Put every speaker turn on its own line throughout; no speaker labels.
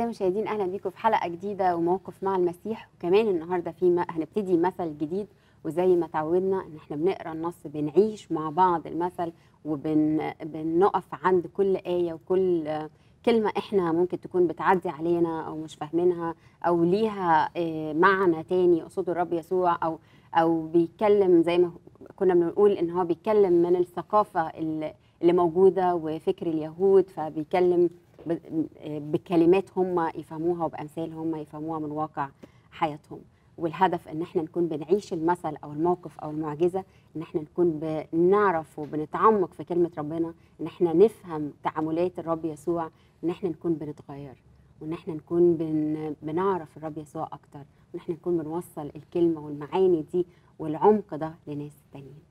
أعزائي المشاهدين أهلا بيكم في حلقة جديدة وموقف مع المسيح وكمان النهاردة في ما هنبتدي مثل جديد وزي ما تعودنا إن احنا بنقرا النص بنعيش مع بعض المثل وبنقف عند كل آية وكل كلمة احنا ممكن تكون بتعدي علينا أو مش فاهمينها أو ليها آه، معنى تاني قصده الرب يسوع أو أو بيتكلم زي ما كنا بنقول إن هو بيتكلم من الثقافة اللي موجودة وفكر اليهود فبيكلم بكلمات هم يفهموها وبامثال هم يفهموها من واقع حياتهم والهدف ان احنا نكون بنعيش المثل او الموقف او المعجزه ان احنا نكون بنعرف وبنتعمق في كلمه ربنا ان احنا نفهم تعاملات الرب يسوع ان احنا نكون بنتغير وان احنا نكون بن... بنعرف الرب يسوع اكتر وان احنا نكون بنوصل الكلمه والمعاني دي والعمق ده لناس تانيين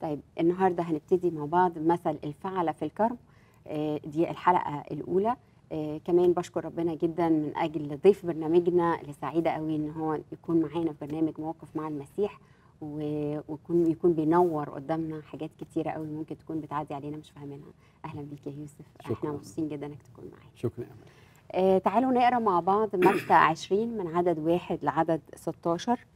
طيب النهارده هنبتدي مع بعض مثل الفعله في الكرم آه، دي الحلقه الاولى آه، كمان بشكر ربنا جدا من اجل ضيف برنامجنا اللي سعيده قوي ان هو يكون معانا في برنامج مواقف مع المسيح ويكون يكون بينور قدامنا حاجات كتيره قوي ممكن تكون بتعدي علينا مش فاهمينها اهلا بيك يا يوسف شكرا. احنا مبسوطين جدا انك تكون معانا شكرا امل آه، تعالوا نقرا مع بعض متى 20 من عدد واحد لعدد 16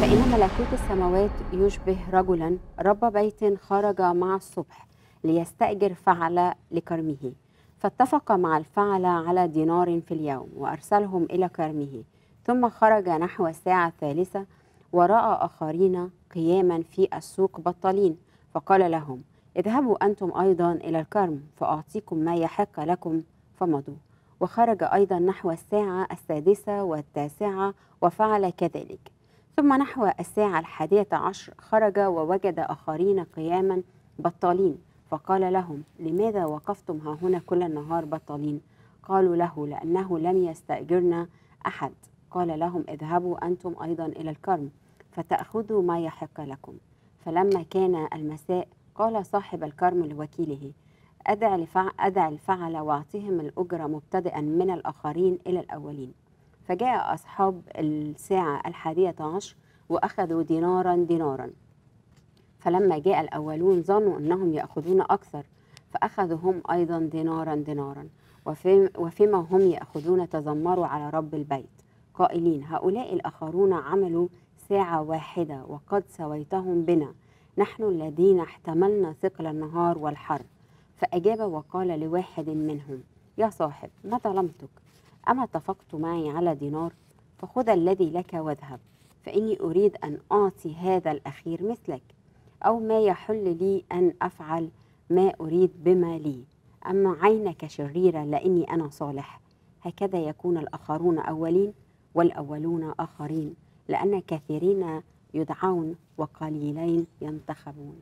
فإن ملكوت السماوات يشبه رجلا رب بيت خرج مع الصبح ليستأجر فعل لكرمه فاتفق مع الفعل على دينار في اليوم وأرسلهم إلى كرمه ثم خرج نحو الساعة الثالثة ورأى آخرين قياما في السوق بطالين فقال لهم اذهبوا أنتم أيضا إلى الكرم فأعطيكم ما يحق لكم فمضوا وخرج أيضا نحو الساعة السادسة والتاسعة وفعل كذلك ثم نحو الساعة الحادية عشر خرج ووجد آخرين قياما بطالين فقال لهم لماذا وقفتم ها هنا كل النهار بطالين قالوا له لأنه لم يستأجرنا أحد قال لهم اذهبوا أنتم أيضا إلى الكرم فتأخذوا ما يحق لكم فلما كان المساء قال صاحب الكرم لوكيله أدع, أدع الفعل واعطهم الأجرة مبتدئا من الآخرين إلى الأولين فجاء أصحاب الساعة الحادية عشر وأخذوا دينارا دينارا فلما جاء الأولون ظنوا أنهم يأخذون أكثر فأخذوا هم أيضا دينارا دينارا وفيما هم يأخذون تذمروا على رب البيت قائلين هؤلاء الآخرون عملوا ساعة واحدة وقد سويتهم بنا نحن الذين احتملنا ثقل النهار والحر فأجاب وقال لواحد منهم يا صاحب ما ظلمتك أما اتفقت معي على دينار فخذ الذي لك واذهب فإني أريد أن أعطي هذا الأخير مثلك أو ما يحل لي أن أفعل ما أريد بما لي أما عينك شريرة لأني أنا صالح هكذا يكون الآخرون أولين والأولون آخرين لأن كثيرين يدعون وقليلين ينتخبون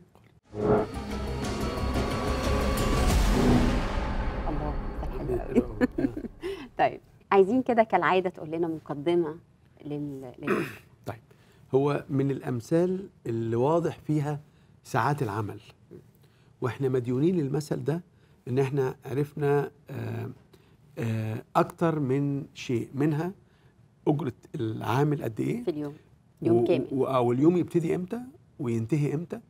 الله طيب عايزين كده كالعاده تقول لنا مقدمه لل, لل... طيب
هو من الامثال اللي واضح فيها ساعات العمل واحنا مديونين للمثل ده ان احنا عرفنا آه، آه، اكتر من شيء منها اجره العامل قد ايه في اليوم يوم كامل او اليوم يبتدي امتى وينتهي امتى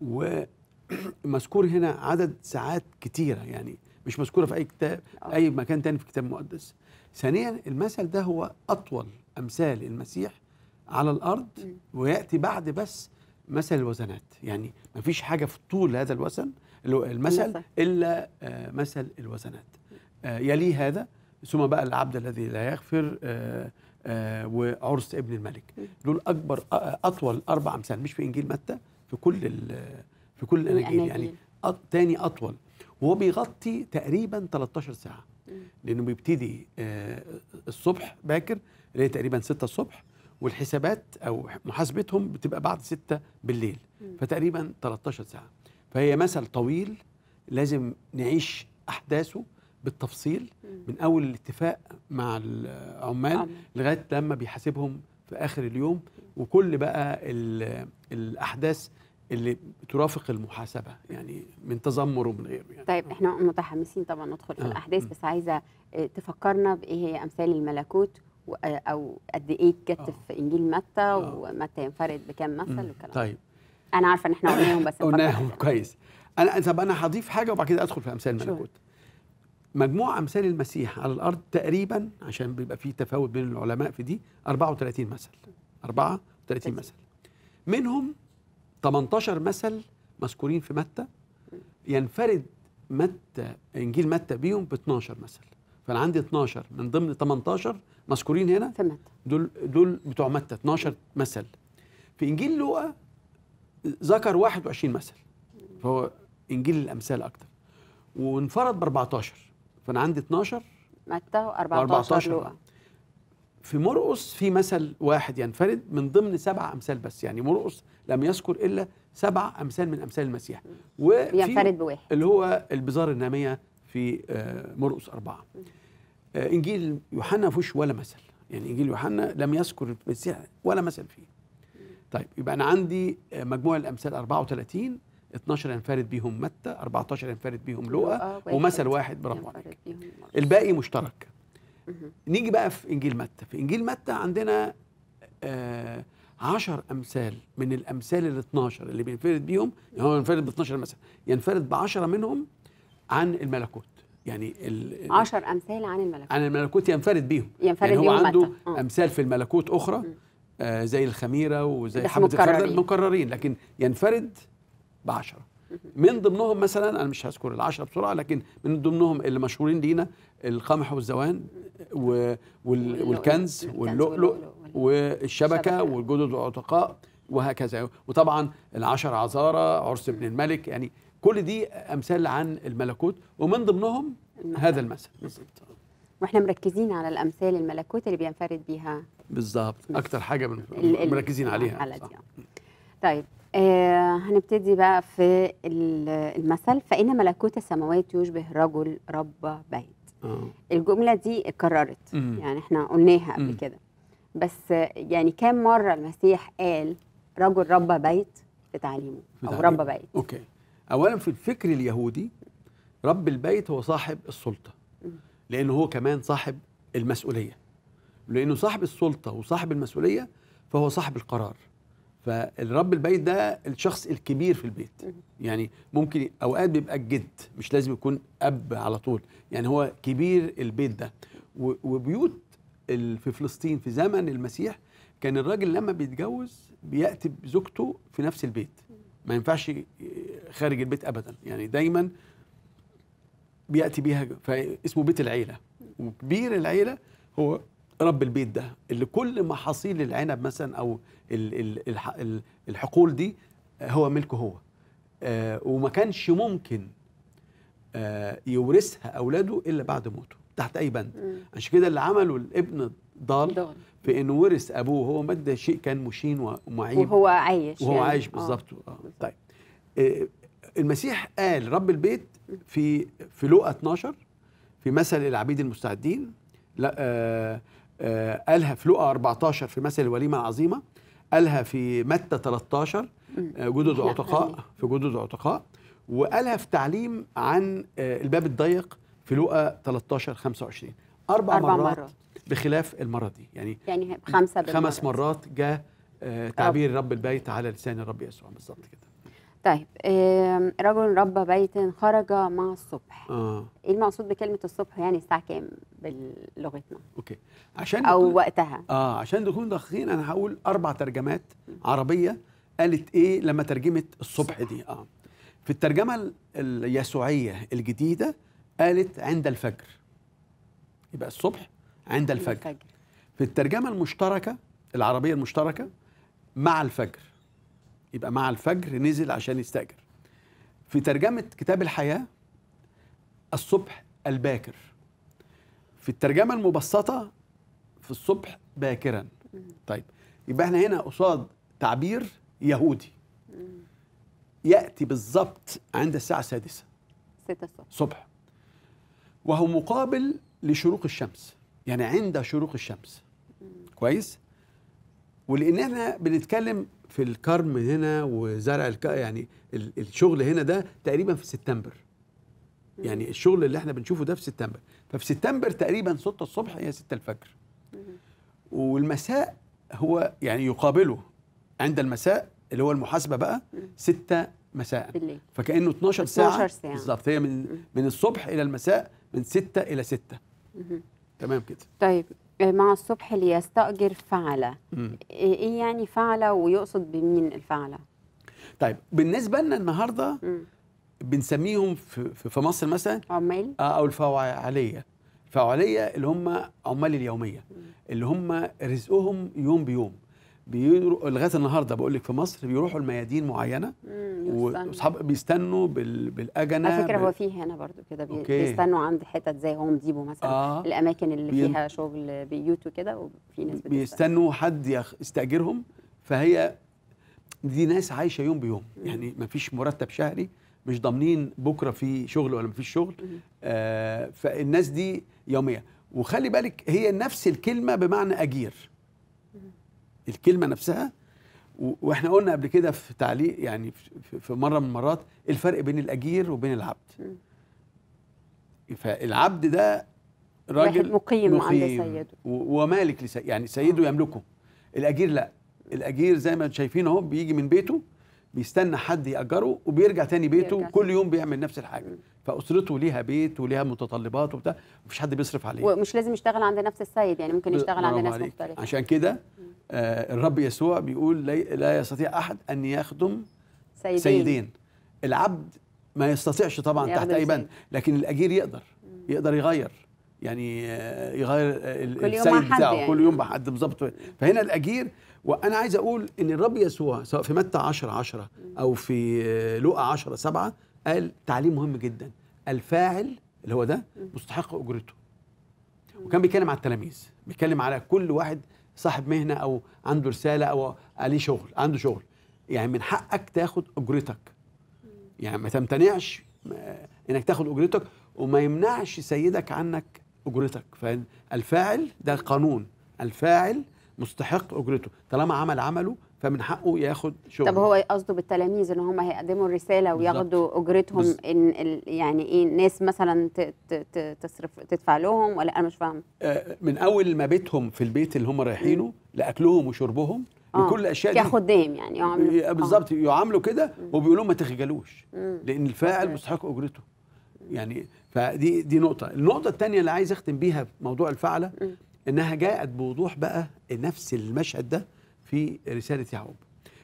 ومذكور هنا عدد ساعات كتيره يعني مش مذكوره في اي كتاب آه. اي مكان تاني في الكتاب المقدس ثانيا المثل ده هو أطول أمثال المسيح على الأرض ويأتي بعد بس مثل الوزنات يعني ما فيش حاجة في طول هذا الوزن المثل إلا آه، مثل الوزنات آه، يلي هذا ثم بقى العبد الذي لا يغفر آه، وعرس ابن الملك دول أكبر أطول أربع أمثال مش في إنجيل متى في كل في كل الأناجيل يعني تاني أطول وهو بيغطي تقريبا 13 ساعه لانه بيبتدي آه، الصبح باكر اللي هي تقريبا 6 الصبح والحسابات او محاسبتهم بتبقى بعد 6 بالليل فتقريبا 13 ساعه فهي مثل طويل لازم نعيش احداثه بالتفصيل من اول الاتفاق مع العمال آه، لغايه لما بيحاسبهم في اخر اليوم وكل بقى الاحداث اللي بترافق المحاسبه يعني من تذمر ومن غيره
يعني. طيب احنا متحمسين طبعا ندخل في آه. الاحداث بس عايزه آه، تفكرنا بايه هي امثال الملكوت آه، او قد ايه اتكتب آه. في انجيل متى آه. ومتى ينفرد بكام مثل والكلام طيب انا عارفه ان احنا قلناهم بس قلناهم
كويس انا طب انا هضيف حاجه وبعد كده ادخل في امثال الملكوت مجموع امثال المسيح على الارض تقريبا عشان بيبقى في تفاوت بين العلماء في دي 34 مثل 34 مثل منهم 18 مثل مذكورين في متى ينفرد متى انجيل متى بيهم ب 12 مثل فانا عندي 12 من ضمن 18 مذكورين هنا في متى دول دول بتوع متى 12 مثل في انجيل لوقا ذكر 21 مثل فهو انجيل الامثال اكتر وانفرد ب 14 فانا عندي 12
متى و14 لوقا
في مرقص في مثل واحد ينفرد يعني من ضمن سبع امثال بس يعني مرقص لم يذكر الا سبع امثال من امثال المسيح
ينفرد بواحد
اللي هو البزار الناميه في آه، مرقص اربعه آه، انجيل يوحنا فيهوش ولا مثل يعني انجيل يوحنا لم يذكر المسيح ولا مثل فيه طيب يبقى انا عندي آه، مجموع الامثال 34 12 ينفرد بيهم متى 14 ينفرد بيهم لوقا ومثل واحد برافو عليك الباقي مشترك نيجي بقى في انجيل متى في انجيل متى عندنا آه عشر امثال من الامثال ال 12 اللي بينفرد بيهم يعني هو ينفرد ب 12 مثلا ينفرد ب 10 منهم عن الملكوت يعني ال
10 امثال عن الملكوت
عن الملكوت ينفرد بيهم ينفرد يعني هو بيهم عنده متى. آه. امثال في الملكوت اخرى آه زي الخميره وزي حبه الخردل مكررين لكن ينفرد ب 10 من ضمنهم مثلا انا مش هذكر العشره بسرعه لكن من ضمنهم اللي مشهورين لينا القمح والزوان والكنز واللؤلؤ والشبكه والجدد والعتقاء وهكذا وطبعا العشر عزارة عرس ابن الملك يعني كل دي امثال عن الملكوت ومن ضمنهم هذا المثل بالظبط
واحنا مركزين على الامثال الملكوت اللي بينفرد بيها
بالظبط اكتر حاجه مركزين عليها على
طيب آه هنبتدي بقى في المثل فإن ملكوت السماوات يشبه رجل رب بيت أوه. الجملة دي اتكررت مم. يعني احنا قلناها قبل مم. كده بس يعني كام مرة المسيح قال رجل رب بيت في تعليمه أو رب بيت
أوكي أولا في الفكر اليهودي رب البيت هو صاحب السلطة لأنه هو كمان صاحب المسؤولية لأنه صاحب السلطة وصاحب المسؤولية فهو صاحب القرار فالرب البيت ده الشخص الكبير في البيت يعني ممكن اوقات بيبقى الجد مش لازم يكون اب على طول يعني هو كبير البيت ده وبيوت في فلسطين في زمن المسيح كان الراجل لما بيتجوز بياتي بزوجته في نفس البيت ما ينفعش خارج البيت ابدا يعني دايما بياتي بيها فاسمه بيت العيله وكبير العيله هو رب البيت ده اللي كل محاصيل العنب مثلا او الحقول دي آه، هو ملكه هو آه، وما كانش ممكن آه، يورثها اولاده الا بعد موته تحت اي بند عشان كده اللي عمله الابن ضال في انه ورث ابوه هو مد شيء كان مشين ومعيب وهو
عايش وهو يعني. عايش بالظبط
آه. طيب المسيح قال رب البيت في في لوقا 12 في مثل العبيد المستعدين لا آه آه، قالها في لقى 14 في مثل الوليمه العظيمه قالها في متى 13 آه، جدد عتقاء في جدد عتقاء وقالها في تعليم عن آه، الباب الضيق في لقى 13 25 اربع, أربع مرات, مرات بخلاف المره دي يعني يعني خمسه خمس مرات جاء تعبير رب البيت على لسان الرب يسوع بالظبط كده
طيب رجل ربى بيت خرج مع الصبح اه ايه المقصود بكلمه الصبح يعني الساعه كام بلغتنا
اوكي عشان او وقتها اه عشان نكون دقيقين انا هقول اربع ترجمات عربيه قالت ايه لما ترجمت الصبح صح. دي اه في الترجمه اليسوعيه الجديده قالت عند الفجر يبقى الصبح عند الفجر, الفجر. في الترجمه المشتركه العربيه المشتركه مع الفجر يبقى مع الفجر نزل عشان يستأجر في ترجمة كتاب الحياة الصبح الباكر في الترجمة المبسطة في الصبح باكرا طيب يبقى احنا هنا قصاد تعبير يهودي يأتي بالظبط عند الساعة السادسة
ستة الصبح صبح
وهو مقابل لشروق الشمس يعني عند شروق الشمس كويس ولان احنا بنتكلم في الكرم هنا وزرع الك... يعني الشغل هنا ده تقريبا في سبتمبر يعني الشغل اللي احنا بنشوفه ده في سبتمبر ففي سبتمبر تقريبا 6 الصبح هي 6 الفجر والمساء هو يعني يقابله عند المساء اللي هو المحاسبه بقى 6 مساء بالليل فكانه 12 ساعه 12 ساعه بالظبط هي من من الصبح الى المساء من 6 الى 6 تمام كده
طيب مع الصبح ليستأجر فعل إيه-, إيه يعني فعل ويقصد بمين الفعل
طيب بالنسبة لنا النهاردة بنسميهم في, في مصر مثلا عمال آه، أو الفواعلية الفواعلية اللي هم عمال اليومية اللي هم رزقهم يوم بيوم بيرو... لغايه النهارده بقول لك في مصر بيروحوا الميادين معينه
واصحاب
بيستنوا بال... بالاجنه على فكره بال... هو
في هنا برضو كده بي... أوكي. بيستنوا عند حتت زي هوم ديبو مثلا آه. الاماكن اللي بي... فيها شغل بيوت وكده وفي ناس
بيستنوا حد يستاجرهم فهي دي ناس عايشه يوم بيوم مم. يعني ما فيش مرتب شهري مش ضامنين بكره في شغل ولا ما فيش شغل آه فالناس دي يوميه وخلي بالك هي نفس الكلمه بمعنى اجير الكلمه نفسها واحنا قلنا قبل كده في تعليق يعني في مره من المرات الفرق بين الاجير وبين العبد فالعبد ده راجل مقيم, مقيم عند سيده ومالك لسيده يعني سيده يملكه الاجير لا الاجير زي ما شايفين اهو بيجي من بيته بيستنى حد ياجره وبيرجع تاني بيته بيرجع. كل يوم بيعمل نفس الحاجه فاسرته ليها بيت وليها متطلبات وبتاع مفيش حد بيصرف عليه
ومش لازم يشتغل عند نفس السيد يعني ممكن يشتغل عند ناس مختلفه
عشان كده آه الرب يسوع بيقول لا يستطيع احد ان يخدم
سيدين, سيدين.
العبد ما يستطيعش طبعا تحت اي بند لكن الاجير يقدر يقدر يغير يعني آه، يغير السيد بتاعه كل يعني. يوم بحد بالظبط فهنا الاجير وانا عايز اقول ان الرب يسوع سواء في متى 10 10 او في آه، لوقا 10 7 قال تعليم مهم جدا الفاعل اللي هو ده مستحق اجرته وكان بيتكلم على التلاميذ بيتكلم على كل واحد صاحب مهنه او عنده رساله او عليه شغل عنده شغل يعني من حقك تاخد اجرتك يعني ما تمتنعش آه، انك تاخد اجرتك وما يمنعش سيدك عنك اجرتك فالفاعل ده قانون الفاعل مستحق اجرته طالما عمل عمله فمن حقه ياخد شغل طب هو
قصده بالتلاميذ ان هم هيقدموا الرساله وياخدوا اجرتهم ان يعني ايه الناس مثلا تصرف تدفع لهم ولا انا مش فاهمه
آه، من اول ما بيتهم في البيت اللي هم رايحينه لاكلهم وشربهم آه. وكل الاشياء دي كخدام
يعني يعاملوا
آه. بالظبط يعاملوا كده وبيقولوا لهم ما تخجلوش لان الفاعل مستحق اجرته يعني فدي دي نقطه النقطه الثانيه اللي عايز اختم بيها في موضوع الفعله انها جاءت بوضوح بقى نفس المشهد ده في رساله يعقوب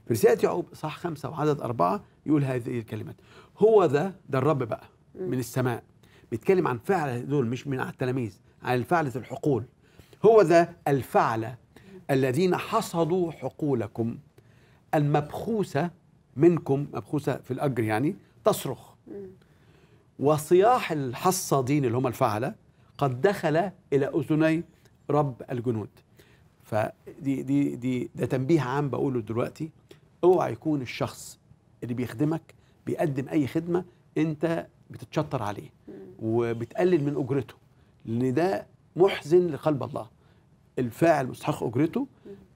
في رساله يعقوب صح خمسة وعدد أربعة يقول هذه الكلمات هو ده ده الرب بقى من السماء بيتكلم عن فعل دول مش من على التلاميذ عن فعلة الحقول هو ذا الفعلة الذين حصدوا حقولكم المبخوسة منكم مبخوسة في الأجر يعني تصرخ وصياح الحصادين اللي هم الفعلة قد دخل إلى أذني رب الجنود فدي دي دي ده تنبيه عام بقوله دلوقتي اوعى يكون الشخص اللي بيخدمك بيقدم اي خدمه انت بتتشطر عليه وبتقلل من اجرته لان ده محزن لقلب الله الفاعل مستحق اجرته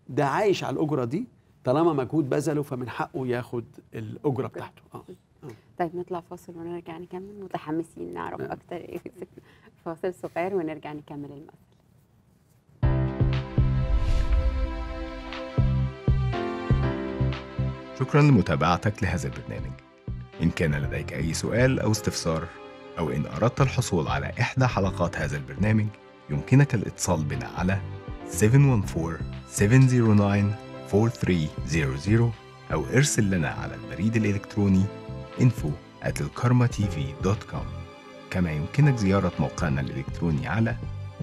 ده عايش على الاجره دي طالما مجهود بذله فمن حقه ياخد الاجره
بتاعته اه, آه. طيب نطلع فاصل ونرجع نكمل متحمسين نعرف نعم. اكتر ايه فاصل صغير ونرجع نكمل المثل
شكرا لمتابعتك لهذا البرنامج إن كان لديك أي سؤال أو استفسار أو إن أردت الحصول على إحدى حلقات هذا البرنامج يمكنك الاتصال بنا على 714-709-4300 أو ارسل لنا على البريد الإلكتروني info at الكرمتv.com كما يمكنك زيارة موقعنا الإلكتروني على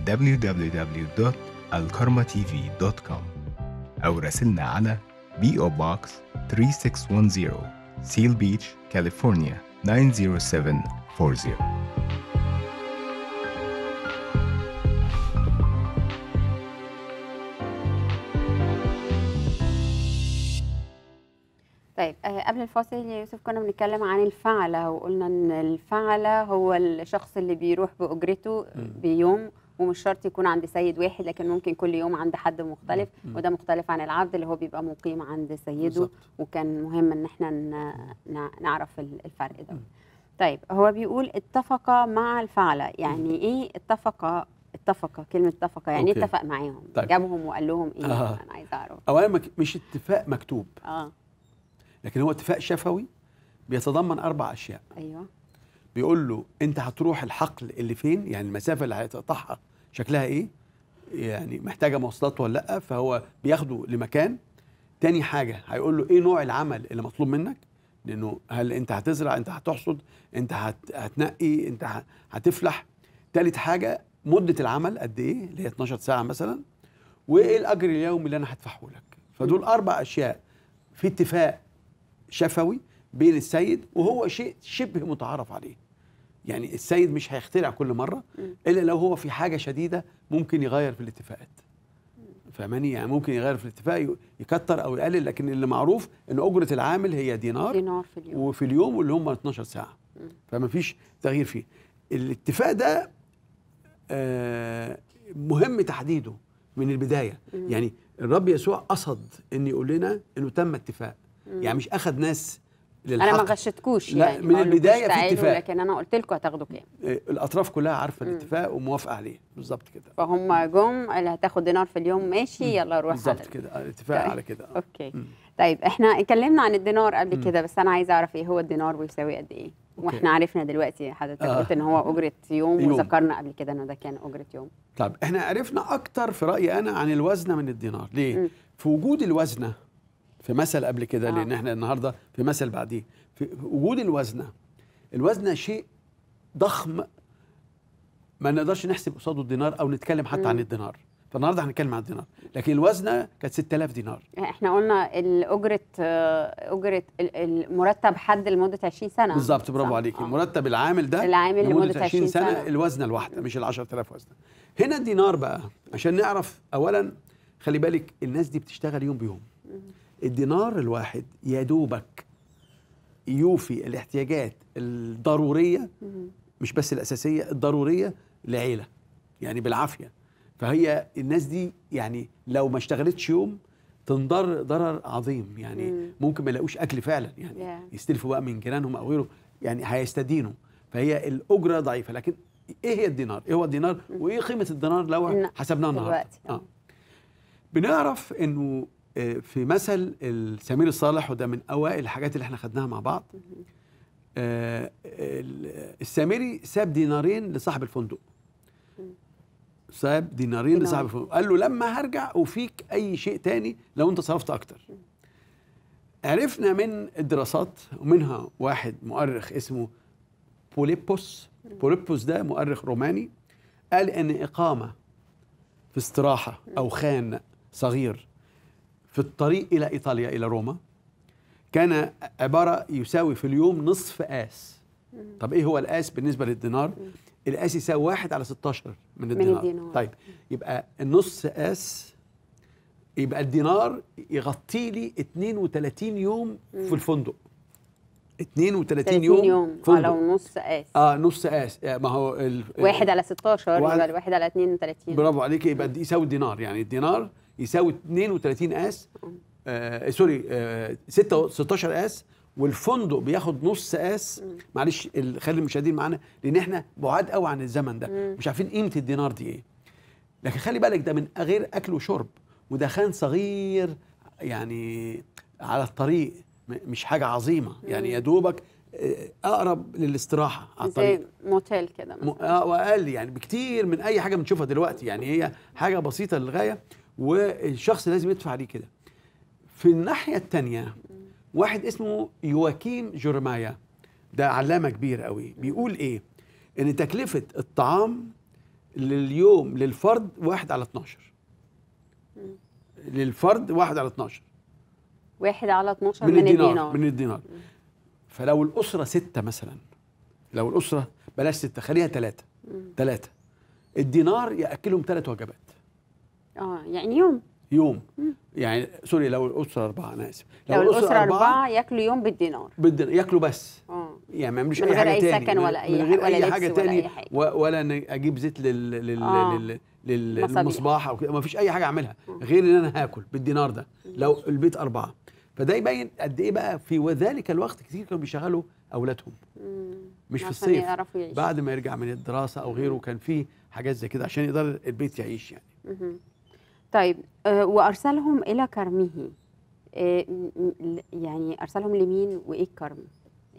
www.alkarmatv.com أو راسلنا على BO Box 3610 Seal Beach, California 90740
طيب آه، قبل الفاصل يا يوسف كنا بنتكلم عن الفعلة وقلنا ان الفعلة هو الشخص اللي بيروح بأجرته بيوم ومش شرط يكون عند سيد واحد لكن ممكن كل يوم عند حد مختلف وده مختلف عن العبد اللي هو بيبقى مقيم عند سيده بالزبط. وكان مهم ان احنا نعرف الفرق ده طيب هو بيقول اتفق مع الفعلة يعني ايه اتفق اتفق كلمة اتفق يعني أوكي. اتفق معاهم طيب. جابهم وقال لهم ايه آه. انا عايز اعرف
اولا مك... مش اتفاق مكتوب اه لكن هو اتفاق شفوي بيتضمن اربع اشياء ايوه بيقول له انت هتروح الحقل اللي فين يعني المسافه اللي هتقطعها شكلها ايه يعني محتاجه مواصلات ولا لا فهو بياخده لمكان تاني حاجه هيقول له ايه نوع العمل اللي مطلوب منك لانه هل انت هتزرع انت هتحصد انت هت... هتنقي انت هتفلح تالت حاجه مده العمل قد ايه اللي هي 12 ساعه مثلا وايه الاجر اليومي اللي انا هدفعه لك فدول اربع اشياء في اتفاق شفوي بين السيد وهو شيء شبه متعارف عليه يعني السيد مش هيخترع كل مره الا لو هو في حاجه شديده ممكن يغير في الاتفاقات فهماني يعني ممكن يغير في الاتفاق يكتر او يقلل لكن اللي معروف ان اجره العامل هي دينار, دينار في اليوم. وفي اليوم واللي هم 12 ساعه فما فيش تغيير فيه الاتفاق ده آه، مهم تحديده من البدايه يعني الرب يسوع قصد ان يقول لنا انه تم اتفاق يعني مش اخذ ناس للحق انا ما غشتكوش لا يعني من البدايه في اتفاق لكن
انا قلت لكم هتاخدوا كام
آه، الاطراف كلها عارفه الاتفاق وموافقه عليه بالظبط كده
فهم جم اللي هتاخد دينار في اليوم ماشي مم. يلا روح بالظبط
كده الاتفاق آه، طيب. على كده آه.
اوكي مم. طيب احنا اتكلمنا عن الدينار قبل كده بس انا عايزه اعرف ايه هو الدينار ويساوي قد ايه واحنا عرفنا دلوقتي حضرتك آه. قلت ان هو اجره يوم, يوم. وذكرنا قبل كده ان ده كان اجره يوم
طب احنا عرفنا اكتر في رايي انا عن الوزنه من الدينار ليه مم. في وجود الوزنه في مثل قبل كده آه. لان احنا النهارده في مثل بعديه في وجود الوزنه الوزنه شيء ضخم ما نقدرش نحسب قصاده الدينار او نتكلم حتى م. عن الدينار فالنهارده هنتكلم عن الدينار لكن الوزنه كانت 6000 دينار
يعني احنا قلنا الاجره اجره المرتب حد لمده 20 سنه بالظبط
برافو عليك آه. المرتب العامل ده العامل لمده, 20, 20 سنه, سنة. الوزنه الواحده مش ال 10000 وزنه هنا الدينار بقى عشان نعرف اولا خلي بالك الناس دي بتشتغل يوم بيوم الدينار الواحد يا دوبك يوفي الاحتياجات الضروريه مش بس الاساسيه الضروريه لعيله يعني بالعافيه فهي الناس دي يعني لو ما اشتغلتش يوم تنضر ضرر عظيم يعني ممكن ما يلاقوش اكل فعلا يعني يستلفوا بقى من جيرانهم او غيره يعني هيستدينوا فهي الاجره ضعيفه لكن ايه هي الدينار؟ ايه هو الدينار؟ وايه قيمه الدينار لو نعم، حسبناها النهارده؟ آه. بنعرف انه آه، في مثل السمير الصالح وده من اوائل الحاجات اللي احنا خدناها مع بعض آه، السامري ساب دينارين لصاحب الفندق ساب دينارين دينار. لصاحب الفندق قال له لما هرجع وفيك اي شيء تاني لو انت صرفت اكتر عرفنا من الدراسات ومنها واحد مؤرخ اسمه بوليبوس بوليبوس ده مؤرخ روماني قال ان اقامه في استراحه او خان صغير في الطريق إلى إيطاليا إلى روما كان عبارة يساوي في اليوم نصف آس طب إيه هو الآس بالنسبة للدينار؟ الآس يساوي واحد على 16 من الدينار, من الدينار. طيب يبقى النص آس يبقى الدينار يغطي لي 32 يوم في الفندق 32 يوم, يوم. على لو نص قاس اه نص قاس آه، ما هو ال... واحد على
16 واحد, يبقى الواحد على 32
برافو عليك يبقى يساوي دينار يعني الدينار يساوي 32 اس آه،, آه سوري آه 16 اس والفندق بياخد نص اس معلش خلي المشاهدين معانا لان احنا بعاد قوي عن الزمن ده مم. مش عارفين قيمه الدينار دي ايه لكن خلي بالك ده من غير اكل وشرب ودخان صغير يعني على الطريق مش حاجه عظيمه يعني يا دوبك آه، اقرب للاستراحه على الطريق
زي موتيل كده
اه واقل يعني بكتير من اي حاجه بنشوفها دلوقتي يعني هي حاجه بسيطه للغايه والشخص لازم يدفع عليه كده في الناحيه الثانيه واحد اسمه يواكيم جورمايا ده علامه كبير قوي بيقول ايه ان تكلفه الطعام لليوم للفرد واحد على 12 للفرد واحد على 12
واحد على 12 من, من الدينار, الدينار من
الدينار فلو الاسره سته مثلا لو الاسره بلاش سته خليها ثلاثه ثلاثه الدينار ياكلهم ثلاث وجبات
اه يعني يوم
يوم يعني سوري لو الاسره اربعه انا اسف لو, لو الاسره اربعه
ياكلوا يوم بالدينار
بالدينار ياكلوا بس اه يعني ما يعملوش اي حاجه تاني من غير اي سكن ولا اي حاجه ولا اي حاجه تاني ولا, ولا اجيب زيت لل لل آه. لل للمصباح او ما فيش اي حاجه اعملها آه. غير ان انا هاكل بالدينار ده لو البيت اربعه فده يبين قد ايه بقى في وذلك الوقت كتير كانوا بيشغلوا اولادهم
مش في الصيف بعد
ما يرجع من الدراسه او غيره كان في حاجات زي كده عشان يقدر البيت يعيش يعني
طيب آه، وارسلهم الى كرمه آه، يعني ارسلهم لمين وايه الكرم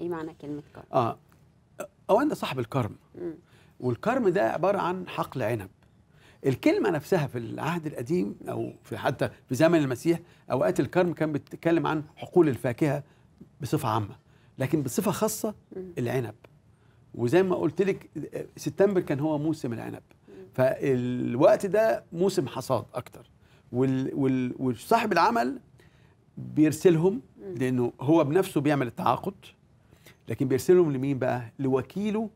ايه معنى كلمه كرم
اه او انت صاحب الكرم والكرم ده عباره عن حقل عنب الكلمه نفسها في العهد القديم او في حتى في زمن المسيح اوقات الكرم كان بيتكلم عن حقول الفاكهه بصفه عامه لكن بصفه خاصه العنب وزي ما قلت لك آه، سبتمبر كان هو موسم العنب فالوقت ده موسم حصاد اكتر وال وال وصاحب العمل بيرسلهم لانه هو بنفسه بيعمل التعاقد لكن بيرسلهم لمين بقى لوكيله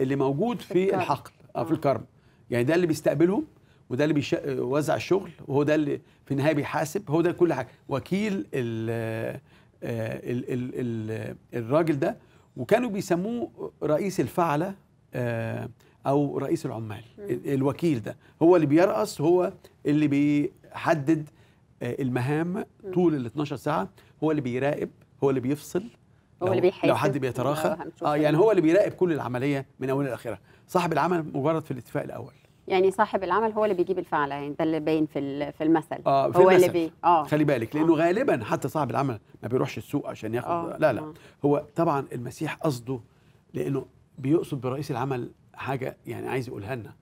اللي موجود في, في الحقل اه في آه. الكرم يعني ده اللي بيستقبلهم وده اللي بيوزع الشغل وهو ده اللي في النهايه بيحاسب هو ده كل حاجه وكيل ال آه، الراجل ده وكانوا بيسموه رئيس الفعله آه او رئيس العمال الوكيل ده هو اللي بيرأس هو اللي بيحدد آه، المهام طول ال 12 ساعه هو اللي بيراقب هو اللي بيفصل
هو اللي بيحاسب لو حد بيتراخى اه,
آه، يعني هو اللي بيراقب كل العمليه من اولها لاخرها صاحب العمل مجرد في الاتفاق الاول
يعني صاحب العمل هو اللي بيجيب الفعل يعني ده اللي باين في في المثل آه في هو المثل. اللي بي... اه خلي
بالك لانه آه. غالبا حتى صاحب العمل ما بيروحش السوق عشان ياخد آه. لا لا آه. هو طبعا المسيح قصده لانه بيقصد برئيس العمل حاجه يعني عايز يقولها لنا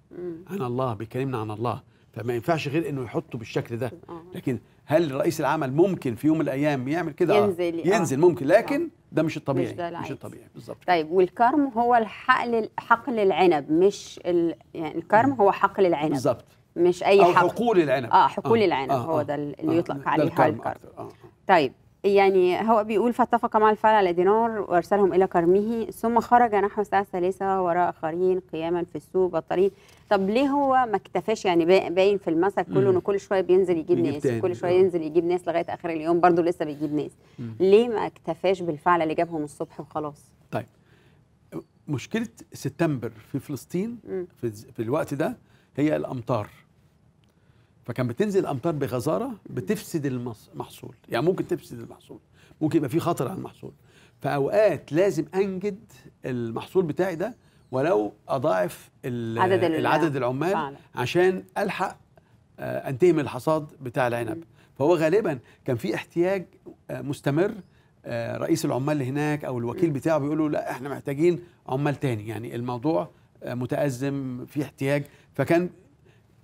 عن الله بيكلمنا عن الله فما ينفعش غير انه يحطه بالشكل ده لكن هل رئيس العمل ممكن في يوم من الايام يعمل كده ينزل آه. ينزل ممكن لكن آه. ده مش الطبيعي مش, ده مش الطبيعي
بالظبط طيب والكرم هو الحقل حقل العنب مش ال... يعني الكرم هو حقل العنب بالظبط مش اي أو حقل حقول
العنب اه حقول آه. العنب آه. هو آه. ده
اللي آه. يطلق عليه الكرم, الكرم. آه،, آه. طيب يعني هو بيقول فاتفق مع الفعل على دينار وارسلهم الى كرمه ثم خرج نحو الساعه الثالثه وراء اخرين قياما في السوق والطريق طب ليه هو ما اكتفاش يعني باين في المثل كله انه كل شويه بينزل يجيب ناس كل شويه آه. ينزل يجيب ناس لغايه اخر اليوم برضه لسه بيجيب ناس مم. ليه ما اكتفاش بالفعل اللي جابهم الصبح وخلاص
طيب مشكله سبتمبر في فلسطين مم. في الوقت ده هي الامطار فكان بتنزل الامطار بغزاره بتفسد المحصول يعني ممكن تفسد المحصول ممكن يبقى في خطر على المحصول فاوقات لازم انجد المحصول بتاعي ده ولو اضاعف عدد العدد العمال فعلا. عشان الحق آه، انتهي من الحصاد بتاع العنب فهو غالبا كان في احتياج آه، مستمر آه، رئيس العمال اللي هناك او الوكيل بتاعه بيقول لا احنا محتاجين عمال تاني يعني الموضوع متازم في احتياج فكان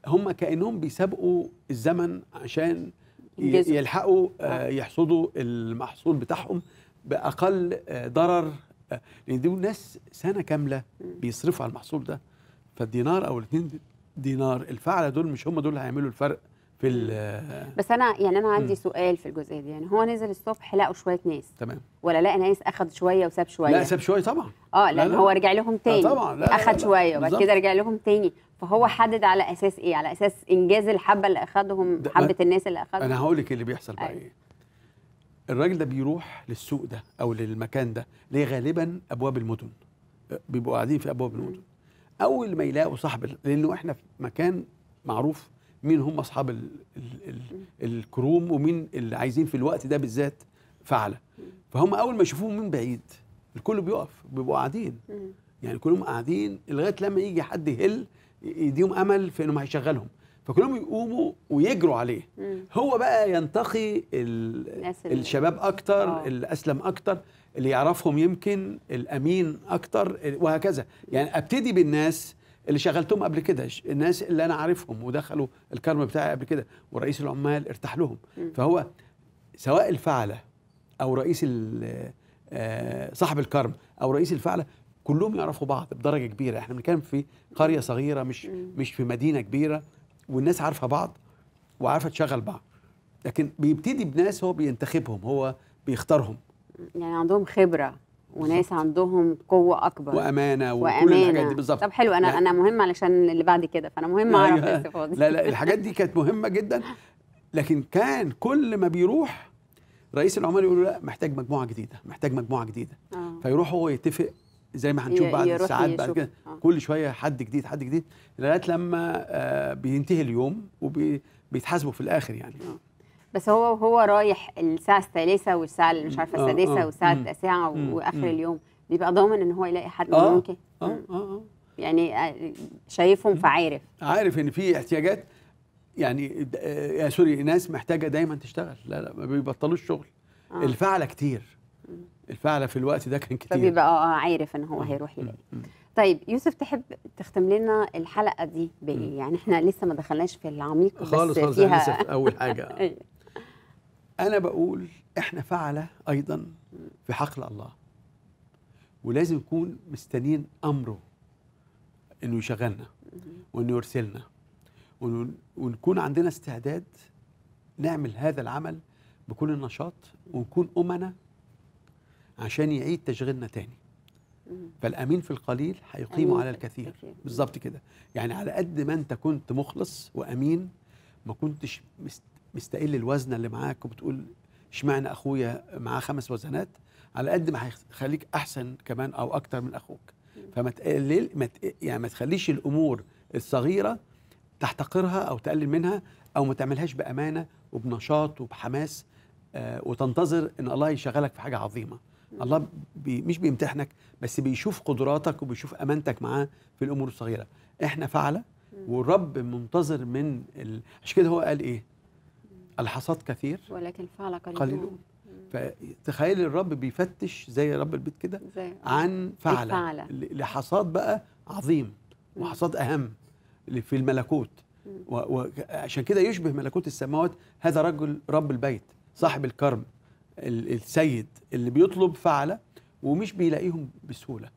هم كانهم بيسابقوا الزمن عشان
يلحقوا
آه، آه. يحصدوا المحصول بتاعهم باقل آه، ضرر لان يعني دول ناس سنه كامله بيصرفوا على المحصول ده فالدينار او الاثنين دينار الفعله دول مش هم دول اللي هيعملوا الفرق في
بس انا يعني انا عندي م. سؤال في الجزئيه دي يعني هو نزل الصبح لقوا شويه ناس تمام ولا لا ناس اخذ شويه وساب شويه لا ساب شويه
طبعا اه لان لا هو رجع لهم تاني لا طبعا لا اخذ شويه وبعد كده رجع
لهم تاني فهو حدد على اساس ايه على اساس انجاز الحبه اللي اخذهم حبه الناس اللي اخذهم انا هقول
لك اللي بيحصل بقى أيوه. ايه الراجل ده بيروح للسوق ده او للمكان ده ليه غالبا ابواب المدن بيبقوا قاعدين في ابواب المدن اول ما يلاقوا صاحب لانه احنا في مكان معروف مين هم اصحاب الـ الـ الـ الكروم ومين اللي عايزين في الوقت ده بالذات فعله فهم اول ما يشوفوهم من بعيد الكل بيقف بيبقوا قاعدين يعني كلهم قاعدين لغايه لما يجي حد يهل يديهم امل في انهم هيشغلهم فكلهم يقوموا ويجروا عليه هو بقى ينتقي الشباب اكتر أوه. الاسلم اكتر اللي يعرفهم يمكن الامين اكتر وهكذا يعني ابتدي بالناس اللي شغلتهم قبل كده الناس اللي انا عارفهم ودخلوا الكرم بتاعي قبل كده ورئيس العمال ارتاح لهم فهو سواء الفعله او رئيس آه، صاحب الكرم او رئيس الفعله كلهم يعرفوا بعض بدرجه كبيره احنا بنتكلم في قريه صغيره مش مش في مدينه كبيره والناس عارفه بعض وعارفه تشغل بعض لكن بيبتدي بناس هو بينتخبهم هو بيختارهم
يعني عندهم خبره وناس عندهم قوه اكبر وامانه وكل وأمانة. الحاجات دي بالظبط طب حلو انا يعني انا مهم علشان اللي بعد كده فانا مهم أيوه. اعرف الاستفاضه لا
لا الحاجات دي كانت مهمه جدا لكن كان كل ما بيروح رئيس العمال يقول له لا محتاج مجموعه جديده محتاج مجموعه جديده آه. فيروح هو يتفق زي ما هنشوف بعد ساعات بعد كده آه. كل شويه حد جديد حد جديد لغايه لما آه بينتهي اليوم وبيتحاسبوا في الاخر يعني آه.
بس هو وهو رايح الساعه الثالثه والساعه مش عارفه آه، السادسه آه. والساعه التاسعه واخر اليوم بيبقى ضامن ان هو يلاقي حد آه ممكن اه آه،, اه يعني شايفهم فعارف
عارف ان في احتياجات يعني يا يعني سوري ناس محتاجه دايما تشتغل لا لا ما بيبطلوش شغل آه. الفعله كتير الفعله في الوقت ده كان كتير فبيبقى
اه عارف ان هو هيروح يلاقي طيب يوسف تحب تختم لنا الحلقه دي بايه يعني احنا لسه ما دخلناش في العميق خالص بس خالص يعني فيها لسه اول حاجه أنا بقول إحنا فعلة
أيضا في حقل الله ولازم نكون مستنين أمره إنه يشغلنا وإنه يرسلنا ونكون عندنا استعداد نعمل هذا العمل بكل النشاط ونكون أمنا عشان يعيد تشغيلنا تاني فالأمين في القليل هيقيم على الكثير بالظبط كده يعني على قد ما أنت كنت مخلص وأمين ما كنتش مستقل الوزن اللي معاك وبتقول اشمعنى اخويا معاه خمس وزنات على قد ما هيخليك احسن كمان او اكتر من اخوك فما تقلل ما يعني ما تخليش الامور الصغيره تحتقرها او تقلل منها او ما تعملهاش بامانه وبنشاط وبحماس آه، وتنتظر ان الله يشغلك في حاجه عظيمه الله بي مش بيمتحنك بس بيشوف قدراتك وبيشوف امانتك معاه في الامور الصغيره احنا فعلا والرب منتظر من ال... عشان كده هو قال ايه الحصاد كثير
ولكن فعل قليلون
فتخيل الرب بيفتش زي رب البيت كده آه. عن فعلة لحصاد بقى عظيم وحصاد أهم في الملكوت وعشان كده يشبه ملكوت السماوات هذا رجل رب البيت صاحب الكرم السيد اللي بيطلب فعلة ومش بيلاقيهم بسهولة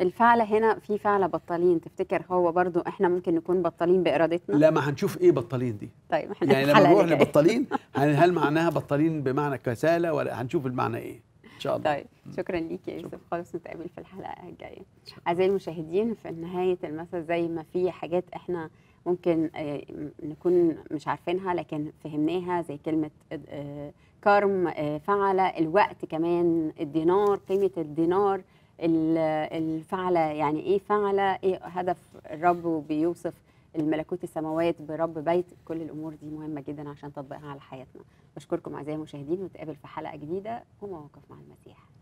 الفعل هنا في فعلة بطالين تفتكر هو برضو احنا ممكن نكون بطالين بإرادتنا لا ما
هنشوف ايه بطالين دي
طيب احنا يعني لما نروح
لبطالين هل معناها بطالين بمعنى كسالة ولا هنشوف المعنى ايه
ان شاء الله طيب شكرا ليك يا يوسف خالص نتقابل في الحلقة الجاية أعزائي المشاهدين في نهاية المثل زي ما في حاجات احنا ممكن آه، نكون مش عارفينها لكن فهمناها زي كلمة آه، آه، كرم فعل الوقت كمان الدينار قيمة الدينار الفعلة يعني ايه فعلة ايه هدف الرب وبيوصف الملكوت السماوات برب بيت كل الامور دي مهمه جدا عشان تطبيقها على حياتنا بشكركم اعزائي المشاهدين ونتقابل في حلقه جديده ومواقف مع المسيح